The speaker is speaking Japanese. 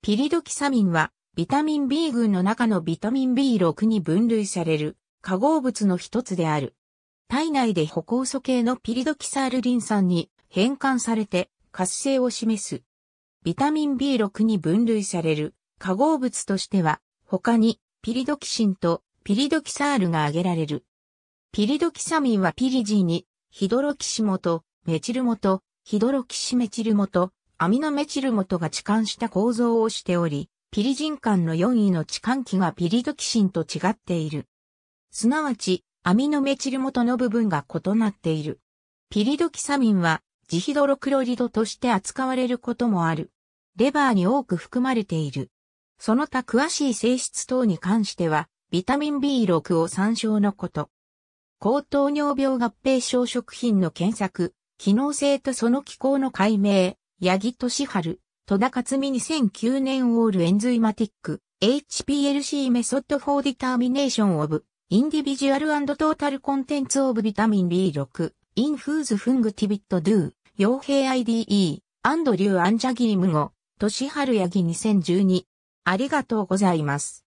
ピリドキサミンは、ビタミン B 群の中のビタミン B6 に分類される化合物の一つである。体内で歩行素系のピリドキサールリン酸に変換されて活性を示す。ビタミン B6 に分類される化合物としては、他にピリドキシンとピリドキサールが挙げられる。ピリドキサミンはピリジーにヒドロキシモとメチルモト、ヒドロキシメチルモとアミノメチル元が置換した構造をしており、ピリジン間の4位の置換器がピリドキシンと違っている。すなわち、アミノメチル元の部分が異なっている。ピリドキサミンは、ジヒドロクロリドとして扱われることもある。レバーに多く含まれている。その他詳しい性質等に関しては、ビタミン B6 を参照のこと。高糖尿病合併症食品の検索、機能性とその機構の解明、八木俊春、戸田克美2009年オールエンズイマティック、HPLC メソッドフォーディターミネーションオブ、インディビジュアルトータルコンテンツオブビタミン B6、インフーズフングティビットドゥ、傭兵 IDE、アンドリュー・アンジャギームシ俊春八木2012。ありがとうございます。